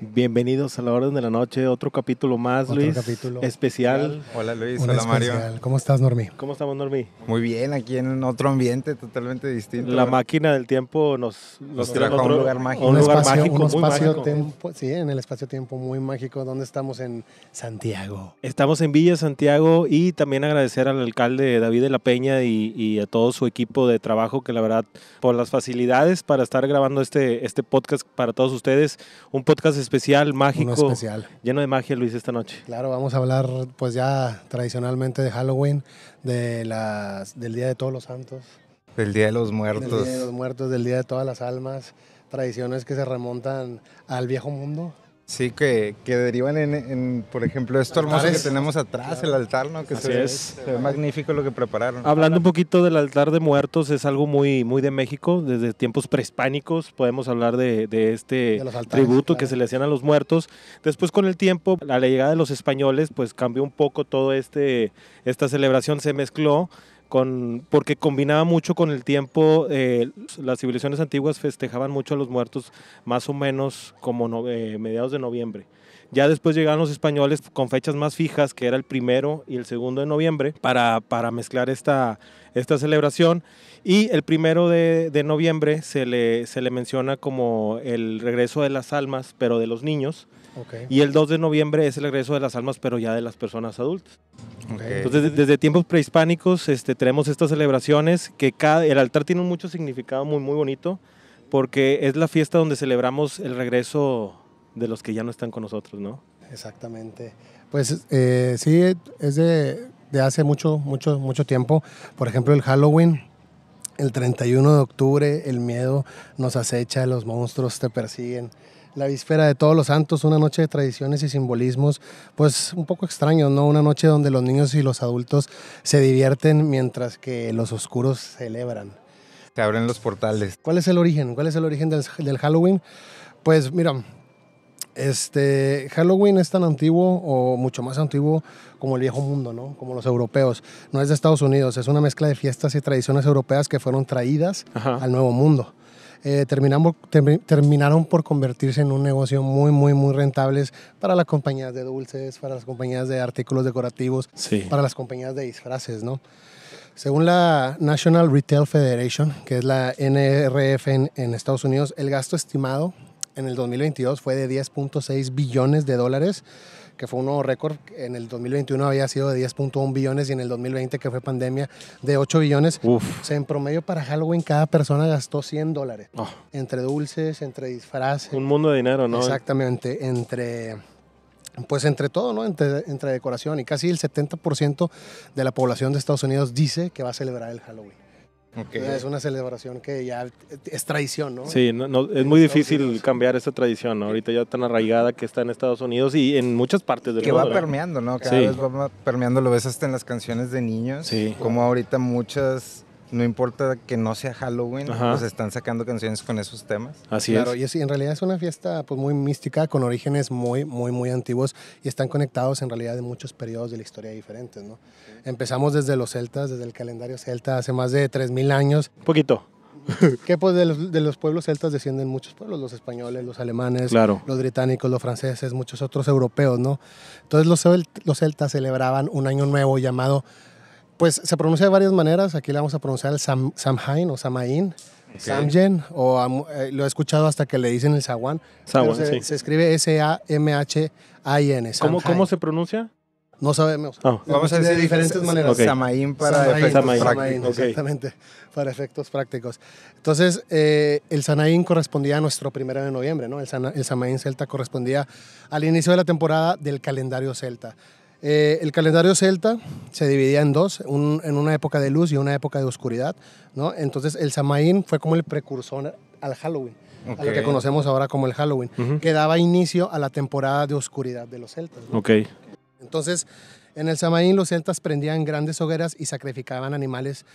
Bienvenidos a la Orden de la Noche, otro capítulo más, Luis. Especial. Hola Luis, hola Mario. ¿Cómo estás, Normi? ¿Cómo estamos, Normi? Muy bien, aquí en otro ambiente totalmente distinto. La máquina del tiempo nos, Nos trajo a un lugar mágico. Un, espacio, tiempo, sí, en el espacio-tiempo muy mágico donde estamos en Santiago. Estamos en Villa Santiago y también agradecer al alcalde David de la Peña y, a todo su equipo de trabajo que la verdad por las facilidades para estar grabando este, este podcast para todos ustedes, un podcast especial, mágico. especial. Lleno de magia, Luis, esta noche. Claro, vamos a hablar, pues ya tradicionalmente de Halloween, de las, del Día de Todos los Santos. Del Día de los Muertos. Del Día de los Muertos, del Día de todas las almas. Tradiciones que se remontan al viejo mundo Sí, que, que derivan en, por ejemplo, esto hermoso que tenemos atrás, el altar, ¿no? Que se, es. magnífico lo que prepararon. Hablando un poquito del altar de muertos, es algo muy, muy de México, desde tiempos prehispánicos podemos hablar de, este tributo que se le hacían a los muertos. Después con el tiempo, a la llegada de los españoles, pues cambió un poco todo este, esta celebración, se mezcló porque combinaba mucho con el tiempo, eh, las civilizaciones antiguas festejaban mucho a los muertos más o menos como eh, mediados de noviembre. Ya después llegaron los españoles con fechas más fijas, que era el primero y el segundo de noviembre, para, mezclar esta, celebración. Y el primero de, noviembre se le menciona como el regreso de las almas, pero de los niños. Y el 2 de noviembre es el regreso de las almas, pero ya de las personas adultas. Entonces, desde, tiempos prehispánicos tenemos este, estas celebraciones que cada, el altar tiene un mucho significado muy, muy bonito, porque es la fiesta donde celebramos el regreso de los que ya no están con nosotros, ¿no? Exactamente. Pues eh, sí, es de, de, hace mucho, mucho, mucho tiempo. Por ejemplo, el Halloween, el 31 de octubre, el miedo nos acecha, los monstruos te persiguen la víspera de todos los santos, una noche de tradiciones y simbolismos, pues un poco extraño, ¿no? Una noche donde los niños y los adultos se divierten mientras que los oscuros celebran. Se abren los portales. ¿Cuál es el origen? ¿Cuál es el origen del, Halloween? Pues mira, este, Halloween es tan antiguo o mucho más antiguo como el viejo mundo, ¿no? Como los europeos. No es de Estados Unidos, es una mezcla de fiestas y tradiciones europeas que fueron traídas al nuevo mundo. Eh, terminamos, terminaron por convertirse en un negocio muy, muy, muy rentables para las compañías de dulces, para las compañías de artículos decorativos, para las compañías de disfraces, ¿no? Según la National Retail Federation, que es la NRF en Estados Unidos, el gasto estimado en el 2022 fue de 10.6 billones de dólares que fue un nuevo récord. En el 2021 había sido de 10.1 billones y en el 2020, que fue pandemia, de 8 billones. O sea, en promedio para Halloween cada persona gastó 100 dólares. Entre dulces, entre disfraces. Un mundo de dinero, ¿no? Exactamente, entre... Pues entre todo, ¿no? Entre, entre decoración y casi el 70% de la población de Estados Unidos dice que va a celebrar el Halloween. Es una celebración que ya es tradición, ¿no? Sí, no, es muy difícil cambiar esa tradición, ¿no? Ahorita ya tan arraigada que está en Estados Unidos y en muchas partes del que mundo. Que va permeando, ¿no? Cada vez va permeando, lo ves hasta en las canciones de niños. Sí. Como ahorita muchas no importa que no sea Halloween, pues están sacando canciones con esos temas. Así claro, es. y en realidad es una fiesta pues muy mística, con orígenes muy, muy, muy antiguos y están conectados en realidad de muchos periodos de la historia diferentes, ¿no? Empezamos desde los celtas, desde el calendario celta, hace más de 3.000 años. Un poquito. que pues de los, pueblos celtas descienden muchos pueblos, los españoles, los alemanes, claro. los británicos, los franceses, muchos otros europeos, ¿no? Entonces los, los celtas celebraban un año nuevo llamado pues se pronuncia de varias maneras. Aquí le vamos a pronunciar el Samhain o Samain, o eh, lo he escuchado hasta que le dicen el Zaguán. se, escribe S-A-M-H-A-I-N. ¿Cómo, ¿Cómo se pronuncia? No sabemos. Ah. Vamos a decir de diferentes maneras. Samain para efectos prácticos. Entonces, eh, el Sanaín correspondía a nuestro primero de noviembre, ¿no? El, Samain celta correspondía al inicio de la temporada del calendario celta. Eh, el calendario celta se dividía en dos, en una época de luz y una época de oscuridad, Entonces el Samaín fue como el precursor al Halloween, a lo que conocemos ahora como el Halloween, que daba inicio a la temporada de oscuridad de los celtas. Okay. Entonces, en el Samaín los celtas prendían grandes hogueras y sacrificaban animales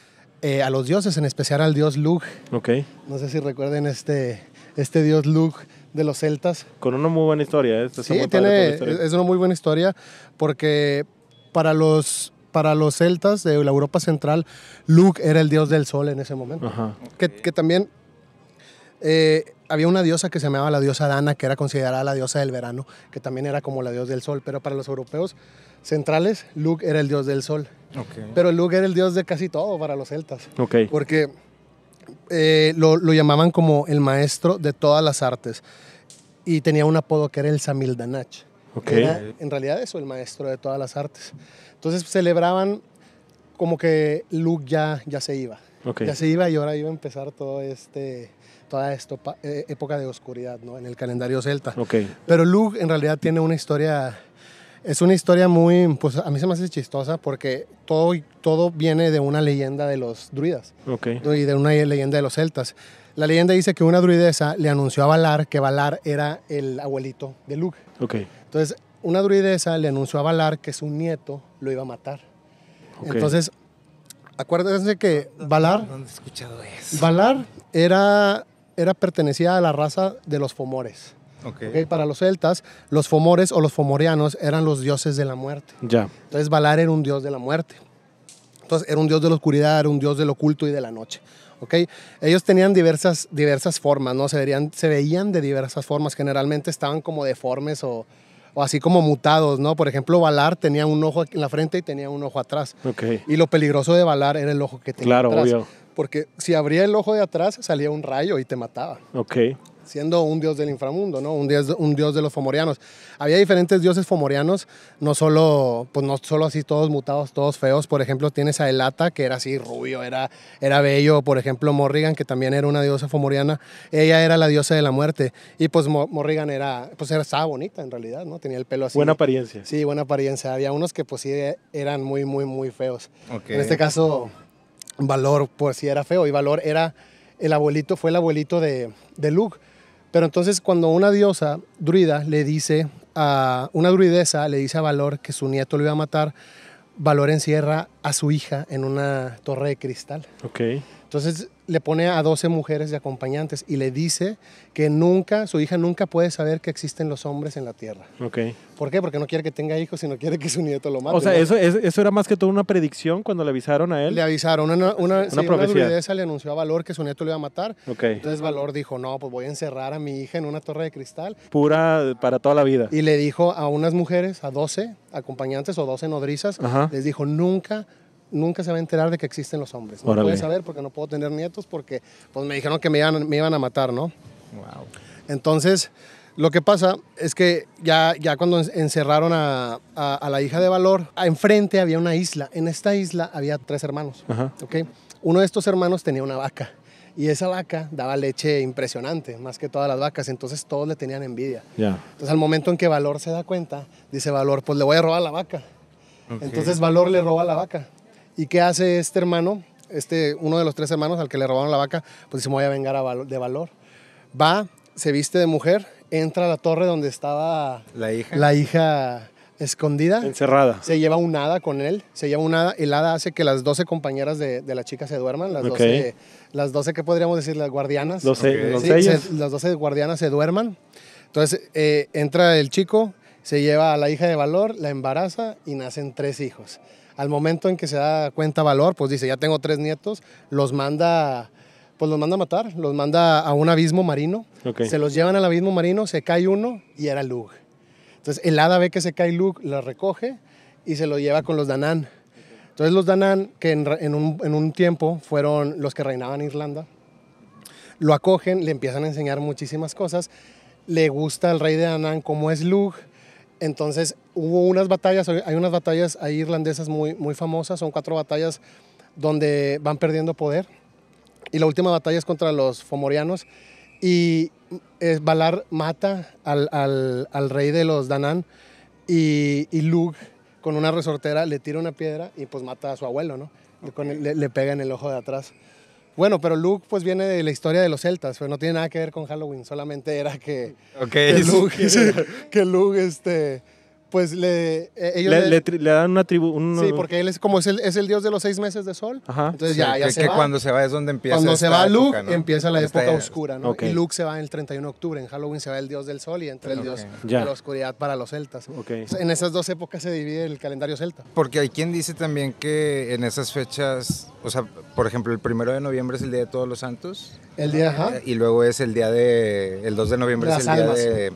eh, a los dioses, en especial al dios Lug. Okay. No sé si recuerden este, este dios Lug de los celtas. Con una muy buena historia. ¿eh? Sí, tiene, es una muy buena historia porque para los, para los celtas de la Europa Central, Luke era el dios del sol en ese momento. Que, también eh, había una diosa que se llamaba la diosa Dana, que era considerada la diosa del verano, que también era como la diosa del sol, pero para los europeos centrales, Luke era el dios del sol. Pero Luke era el dios de casi todo para los celtas. Okay. Porque eh, lo, llamaban como el maestro de todas las artes y tenía un apodo que era el Samildanach. en realidad eso, el maestro de todas las artes. Entonces celebraban como que Luke ya, ya se iba. Ya se iba y ahora iba a empezar todo este, toda esta eh, época de oscuridad ¿no? en el calendario celta. Pero Luke en realidad tiene una historia es una historia muy, pues a mí se me hace chistosa porque todo, todo viene de una leyenda de los druidas okay. y de una leyenda de los celtas. La leyenda dice que una druidesa le anunció a Valar que Valar era el abuelito de Luke. Okay. Entonces, una druidesa le anunció a Valar que su nieto lo iba a matar. Okay. Entonces, acuérdense que Valar. escuchado eso. era, era, pertenecía a la raza de los Fomores. Okay. para los celtas, los fomores o los fomoreanos eran los dioses de la muerte. Ya. Entonces Valar era un dios de la muerte. Entonces era un dios de la oscuridad, era un dios del oculto y de la noche. ¿Okay? Ellos tenían diversas, diversas formas, ¿no? Se, verían, se veían de diversas formas. Generalmente estaban como deformes o, o así como mutados, ¿no? Por ejemplo, Valar tenía un ojo en la frente y tenía un ojo atrás. Okay. Y lo peligroso de Valar era el ojo que tenía claro, atrás. Obvio. Porque si abría el ojo de atrás salía un rayo y te mataba. Okay siendo un dios del inframundo, ¿no? Un dios, un dios de los fomorianos. Había diferentes dioses fomorianos, no solo, pues no solo así todos mutados, todos feos. Por ejemplo, tienes a Elata, que era así rubio, era, era bello. Por ejemplo, Morrigan, que también era una diosa fomoriana. Ella era la diosa de la muerte. Y pues Morrigan era, pues era, estaba bonita en realidad, ¿no? Tenía el pelo así. Buena apariencia. Sí, buena apariencia. Había unos que pues sí eh, eran muy, muy, muy feos. En este caso, Valor, pues sí era feo. Y Valor era el abuelito, fue el abuelito de, de Luke. Pero entonces cuando una diosa druida le dice a una druidesa le dice a Valor que su nieto lo iba a matar, Valor encierra a su hija en una torre de cristal. Ok. Entonces le pone a 12 mujeres de acompañantes y le dice que nunca, su hija nunca puede saber que existen los hombres en la tierra. Okay. ¿Por qué? Porque no quiere que tenga hijos, sino quiere que su nieto lo mate. O sea, eso, era más que todo una predicción cuando le avisaron a él. Le avisaron, una, una, una, le anunció a Valor que su nieto lo iba a matar. Okay. Entonces Valor dijo, no, pues voy a encerrar a mi hija en una torre de cristal. Pura para toda la vida. Y le dijo a unas mujeres, a 12 acompañantes o 12 nodrizas, les dijo, nunca nunca se va a enterar de que existen los hombres. No voy a saber porque no puedo tener nietos porque pues me dijeron que me iban, me iban a matar, ¿no? Wow. Entonces, lo que pasa es que ya, ya cuando encerraron a, a, la hija de Valor, enfrente había una isla. En esta isla había tres hermanos. ¿okay? Uno de estos hermanos tenía una vaca y esa vaca daba leche impresionante, más que todas las vacas, entonces todos le tenían envidia. Entonces al momento en que Valor se da cuenta, dice Valor, pues le voy a robar la vaca. Entonces Valor le roba la vaca ¿Y qué hace este hermano? Este, uno de los tres hermanos al que le robaron la vaca, pues dice, me voy a vengar de valor. Va, se viste de mujer, entra a la torre donde estaba la hija, escondida. Encerrada. Se lleva un hada con él, se lleva un hada, el hada hace que las doce compañeras de, la chica se duerman, las, doce, ¿qué las que podríamos decir las guardianas. las doce guardianas se duerman. Entonces eh, entra el chico, se lleva a la hija de valor, la embaraza y nacen tres hijos al momento en que se da cuenta valor, pues dice, ya tengo tres nietos, los manda pues los manda a matar, los manda a un abismo marino, se los llevan al abismo marino, se cae uno y era Lug. Entonces el hada ve que se cae Lug, lo recoge y se lo lleva con los Danán. Entonces los Danán, que en, un, tiempo fueron los que reinaban Irlanda, lo acogen, le empiezan a enseñar muchísimas cosas, le gusta al rey de Danán cómo es lug entonces hubo unas batallas, hay unas batallas ahí irlandesas muy, muy famosas, son cuatro batallas donde van perdiendo poder. Y la última batalla es contra los fomorianos. Y Balar eh, mata al, rey de los Danán y, Lug con una resortera le tira una piedra y pues mata a su abuelo, ¿no? le, pega en el ojo de atrás. Bueno, pero Luke pues viene de la historia de los celtas, no tiene nada que ver con Halloween, solamente era que, Luke, que Luke este, pues le, eh, le, dan una tribu. sí, porque él es como es el, es el dios de los seis meses de sol. Ajá. Entonces ya, ya que, que cuando se va es donde empieza. Cuando se va Luke, empieza la época oscura, ¿no? Y Luke se va el 31 de octubre. En Halloween se va el dios del sol y entra el dios de la oscuridad para los celtas. En esas dos épocas se divide el calendario celta. Porque hay quien dice también que en esas fechas, o sea, por ejemplo, el primero de noviembre es el día de todos los santos. El día, ajá. Y luego es el día de. El 2 de noviembre es el día de,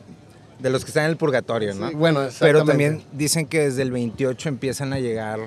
de los que están en el purgatorio, ¿no? bueno, Pero también dicen que desde el 28 empiezan a llegar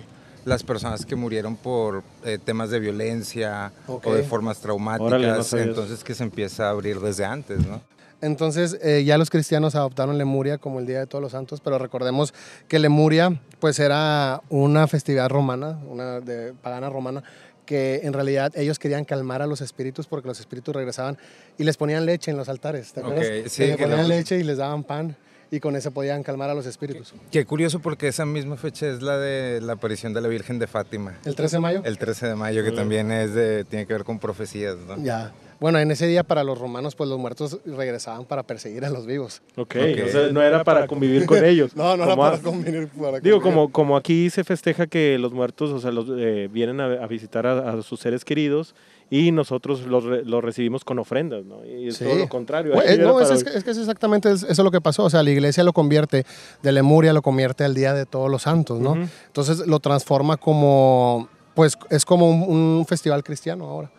las personas que murieron por eh, temas de violencia o de formas traumáticas, entonces que se empieza a abrir desde antes, ¿no? Entonces eh, ya los cristianos adoptaron Lemuria como el Día de Todos los Santos, pero recordemos que Lemuria pues era una festividad romana, una de, pagana romana, que en realidad ellos querían calmar a los espíritus porque los espíritus regresaban y les ponían leche en los altares. ¿te acuerdas? les ponían leche y les daban pan y con eso podían calmar a los espíritus. Qué, curioso porque esa misma fecha es la de la aparición de la Virgen de Fátima. ¿El 13 de mayo? El 13 de mayo, que mm. también es tiene que ver con profecías, Ya. Bueno, en ese día para los romanos, pues los muertos regresaban para perseguir a los vivos. Ok, okay. no era para convivir con ellos. no, no era para convivir, para Digo, como, como aquí se festeja que los muertos, o sea, los, eh, vienen a, visitar a sus seres queridos y nosotros lo recibimos con ofrendas, ¿no? Y es todo lo contrario. es, que, es, exactamente eso lo que pasó, o sea, la iglesia lo convierte, de Lemuria lo convierte al Día de Todos los Santos, ¿no? Entonces lo transforma como, pues es como un, festival cristiano ahora.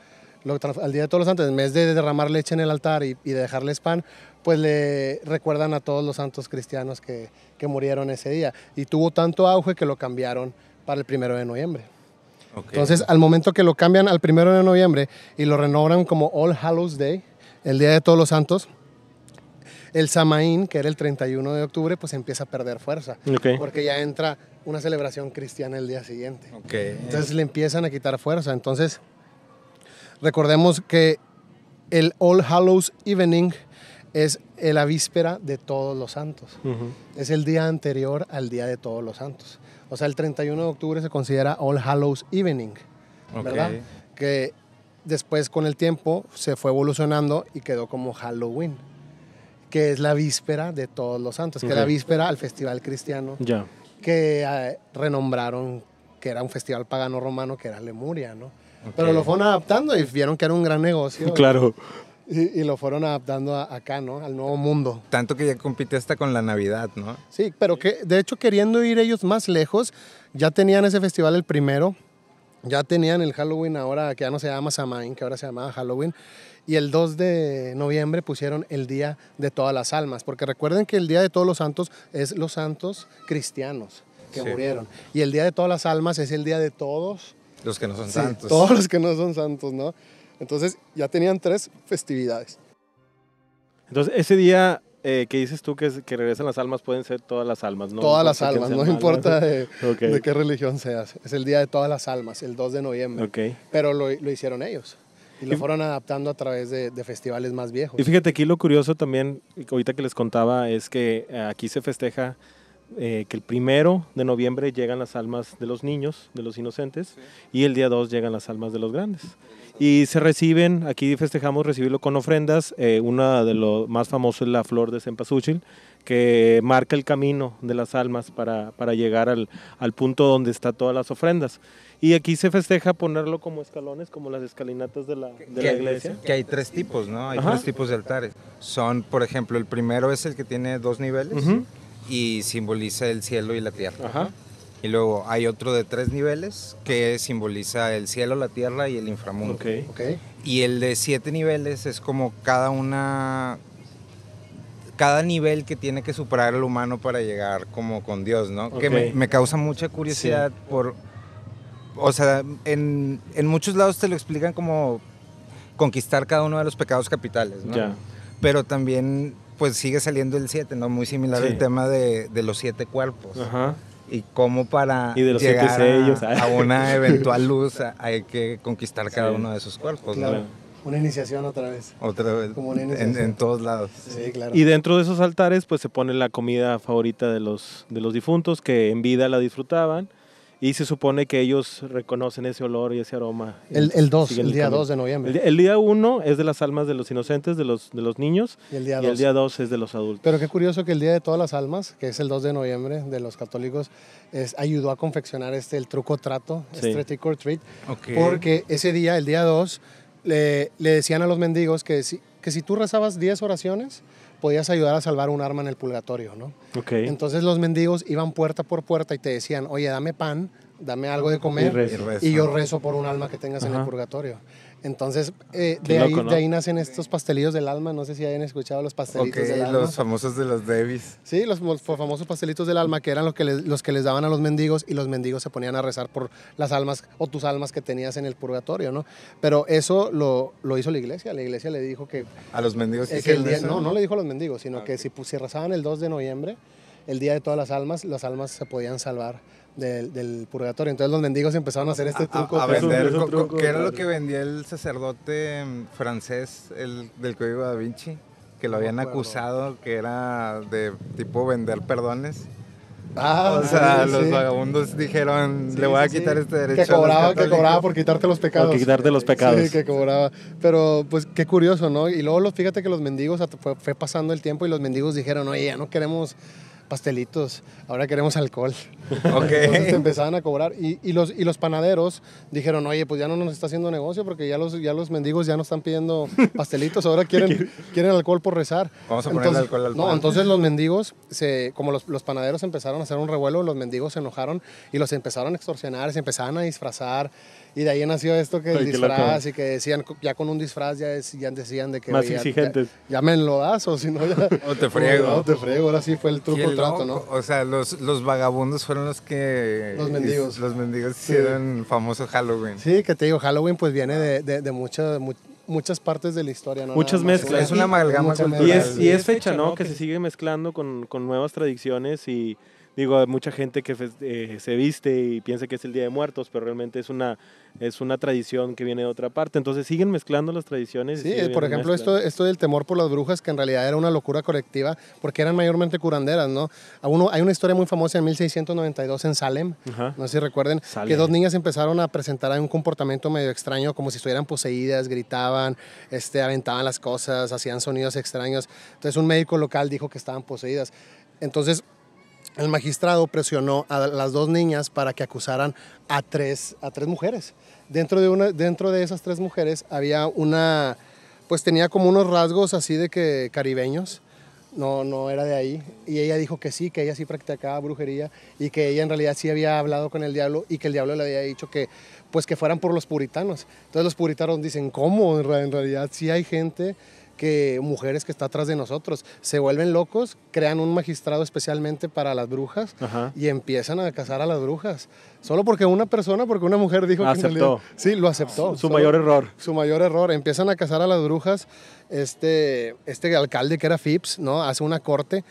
al Día de Todos los Santos, en vez de derramar leche en el altar y, de dejarles pan, pues le recuerdan a todos los santos cristianos que, que murieron ese día. Y tuvo tanto auge que lo cambiaron para el primero de noviembre. Entonces, al momento que lo cambian al primero de noviembre y lo renobran como All Hallows Day, el Día de Todos los Santos, el Samaín, que era el 31 de octubre, pues empieza a perder fuerza. Porque ya entra una celebración cristiana el día siguiente. Entonces le empiezan a quitar fuerza. Entonces, recordemos que el All Hallows Evening es la víspera de todos los santos. Es el día anterior al día de todos los santos. O sea, el 31 de octubre se considera All Hallows Evening, ¿verdad? Que después con el tiempo se fue evolucionando y quedó como Halloween, que es la víspera de todos los santos, que es la víspera al festival cristiano, que ah, renombraron que era un festival pagano romano que era Lemuria, ¿no? Pero lo fueron adaptando y vieron que era un gran negocio. Claro. Y, lo fueron adaptando acá, ¿no? Al nuevo mundo. Tanto que ya compite hasta con la Navidad, ¿no? Sí, pero que de hecho queriendo ir ellos más lejos, ya tenían ese festival el primero, ya tenían el Halloween ahora, que ya no se llama Samhain, que ahora se llamaba Halloween, y el 2 de noviembre pusieron el Día de Todas las Almas, porque recuerden que el Día de Todos los Santos es los santos cristianos que murieron, y el Día de Todas las Almas es el día de todos. Los que no son santos. Todos los que no son santos, ¿no? Entonces ya tenían tres festividades. Entonces ese día eh, que dices tú que, regresan las almas pueden ser todas las almas, ¿no? Todas las almas, no importa de, qué religión seas. Es el día de todas las almas, el 2 de noviembre. Okay. Pero lo, hicieron ellos. Y lo fueron adaptando a través de, de, festivales más viejos. Y fíjate, aquí lo curioso también, ahorita que les contaba, es que aquí se festeja eh, que el primero de noviembre llegan las almas de los niños, de los inocentes, y el día 2 llegan las almas de los grandes. Y se reciben, aquí festejamos recibirlo con ofrendas, eh, una de las más famosas es la flor de cempasúchil, que marca el camino de las almas para, llegar al, punto donde están todas las ofrendas. Y aquí se festeja ponerlo como escalones, como las escalinatas de la, iglesia. Que hay tres tipos, ¿no? Hay tres tipos de altares. Son, por ejemplo, el primero es el que tiene dos niveles y simboliza el cielo y la tierra. Y luego hay otro de tres niveles que simboliza el cielo, la tierra y el inframundo. Y el de siete niveles es como cada una cada nivel que tiene que superar el humano para llegar como con Dios, ¿no? Que me, causa mucha curiosidad por... O sea, en, en, muchos lados te lo explican como conquistar cada uno de los pecados capitales, ¿no? Pero también pues sigue saliendo el 7, ¿no? Muy similar al tema de, de, los siete cuerpos. Y cómo para llegar a, ah. una eventual luz ah, hay que conquistar cada uno de esos cuerpos, Una iniciación otra vez. Otra vez. En, todos lados. Y dentro de esos altares, pues se pone la comida favorita de los, de los difuntos que en vida la disfrutaban y se supone que ellos reconocen ese olor y ese aroma. El, el, el día 2 de noviembre. El, día 1 es de las almas de los inocentes, de los, de los niños. Y el día 2 es de los adultos. Pero qué curioso que el Día de Todas las Almas, que es el 2 de noviembre de los católicos, es, ayudó a confeccionar este, el truco trato, sí. Este or treat. Porque ese día, el día 2, le, le, decían a los mendigos que que si tú rezabas 10 oraciones, podías ayudar a salvar un arma en el purgatorio, ¿no? Entonces los mendigos iban puerta por puerta y te decían, oye, dame pan, dame algo de comer y, yo rezo por un alma que tengas en el purgatorio. Entonces, eh, de, ahí, nacen estos pastelitos del alma. No sé si hayan escuchado los pastelitos del alma. los famosos de los Davis. Sí, los, famosos pastelitos del alma, que eran los que, les, los que les daban a los mendigos y los mendigos se ponían a rezar por las almas o tus almas que tenías en el purgatorio, ¿no? Pero eso lo, hizo la iglesia. La iglesia le dijo que... ¿A los mendigos? no, no, le dijo a los mendigos, sino ah, que si, si rezaban el 2 de noviembre, el día de todas las almas, las almas se podían salvar del, purgatorio. Entonces los mendigos empezaron a hacer este truco. A, vender, ¿qué era lo que vendía el sacerdote mm, francés el, del Código da Vinci? Que lo habían acusado que era de tipo vender perdones. Ah, o sea, los vagabundos dijeron, le voy a quitar este derecho. Que cobraba, que cobraba por quitarte los pecados. Por quitarte los pecados. Sí, que cobraba. Pero pues qué curioso, ¿no? Y luego fíjate que los mendigos, fue pasando el tiempo y los mendigos dijeron, oye, ya no queremos pastelitos, ahora queremos alcohol. Okay. Entonces empezaban a cobrar. Y, los, y los panaderos dijeron, oye, pues ya no nos está haciendo negocio porque ya los, ya los mendigos ya no están pidiendo pastelitos, ahora quieren, quieren alcohol por rezar. Vamos a entonces, alcohol al pan. No, entonces los mendigos, se, como los, panaderos empezaron a hacer un revuelo, los mendigos se enojaron y los empezaron a extorsionar, se empezaban a disfrazar. Y de ahí nació esto que el disfraz y que decían, ya con un disfraz ya, ya decían de que... Más ya, exigentes. Ya, me o si no ya... o te friego. no, te friego, ahora sí fue el truco. O sea, los, vagabundos fueron los que... Los mendigos. Los mendigos hicieron famoso Halloween. Sí, que te digo, Halloween pues viene de, de, muchas partes de la historia, ¿no? Muchas mezclas. Es una amalgama cultural. Y es, y es fecha, ¿no? Que se sigue mezclando con nuevas tradiciones y digo, hay mucha gente que eh, se viste y piensa que es el Día de Muertos, pero realmente es una, es una tradición que viene de otra parte. Entonces siguen mezclando las tradiciones. Sí, por ejemplo, esto, esto del temor por las brujas, que en realidad era una locura colectiva, porque eran mayormente curanderas, ¿no? hay una historia muy famosa en 1692 en Salem, no sé si recuerden, que dos niñas empezaron a presentar un comportamiento medio extraño, como si estuvieran poseídas, gritaban, este, aventaban las cosas, hacían sonidos extraños. Entonces un médico local dijo que estaban poseídas. Entonces el magistrado presionó a las dos niñas para que acusaran a tres, a tres mujeres. Dentro de, una, dentro de esas tres mujeres había una, pues tenía como unos rasgos así de que caribeños, no, no era de ahí, y ella dijo que sí, que ella sí practicaba brujería y que ella en realidad sí había hablado con el diablo y que el diablo le había dicho que pues que fueran por los puritanos. Entonces los puritanos dicen, ¿cómo? En realidad sí hay gente que mujeres que está atrás de nosotros. Se vuelven locos, crean un magistrado especialmente para las brujas y empiezan a cazar a las brujas. Solo porque una persona, porque una mujer dijo que Sí, lo aceptó. Su, mayor error. Su mayor error. Empiezan a cazar a las brujas. Este, este alcalde que era Phipps, ¿no? Hace una corte.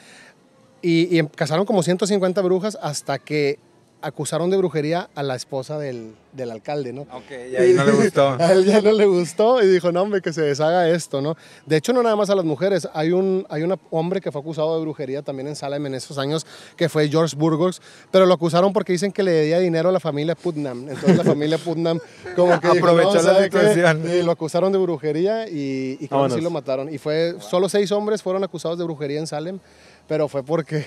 Y, y cazaron como 150 brujas hasta que acusaron de brujería a la esposa del, del alcalde, ¿no? Ok, y a él no le gustó. a él ya no le gustó y dijo, no, hombre, que se deshaga esto, ¿no? De hecho, no nada más a las mujeres. Hay un hay un hombre que fue acusado de brujería también en Salem en esos años, que fue George Burgos, pero lo acusaron porque dicen que le debía dinero a la familia Putnam. Entonces la familia Putnam como que aprovechó la situación. Y lo acusaron de brujería y, como así lo mataron. Y fue, solo seis hombres fueron acusados de brujería en Salem, pero fue porque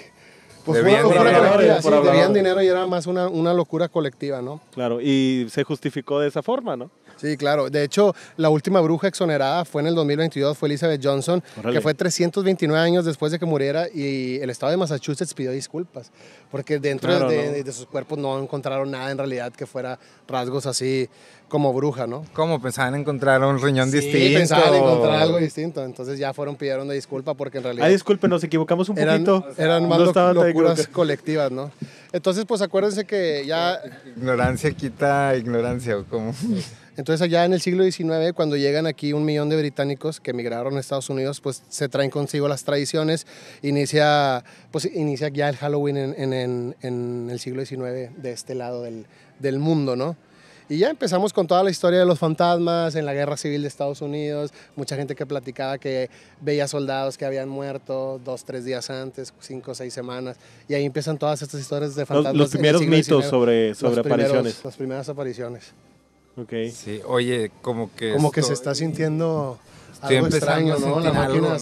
pues debían dinero. y era más una, locura colectiva, ¿no? Claro, y se justificó de esa forma, ¿no? Sí, claro. De hecho, la última bruja exonerada fue en el 2022, fue Elizabeth Johnson, que fue 329 años después de que muriera y el estado de Massachusetts pidió disculpas, porque dentro de, sus cuerpos no encontraron nada en realidad que fuera rasgos así como bruja, ¿no? Como pensaban encontrar un riñón sí, distinto. pensaban encontrar algo distinto. Entonces ya fueron, pidieron de disculpa porque en realidad... Ah, disculpen, nos equivocamos un poquito. Eran más locuras colectivas, ¿no? Entonces, pues acuérdense que ya... Ignorancia quita ignorancia, ¿o cómo? Entonces allá en el siglo XIX, cuando llegan aquí un millón de británicos que emigraron a Estados Unidos, pues se traen consigo las tradiciones, inicia, pues, inicia ya el Halloween en, el siglo XIX de este lado del, del mundo, ¿no? Y ya empezamos con toda la historia de los fantasmas en la guerra civil de Estados Unidos, mucha gente que platicaba que veía soldados que habían muerto dos, tres días antes, cinco, seis semanas, y ahí empiezan todas estas historias de fantasmas. Los, primeros mitos sobre, sobre apariciones. las primeras apariciones. Okay. Sí, oye, como que... Como que se está sintiendo... Algo extraño, ¿no? La máquina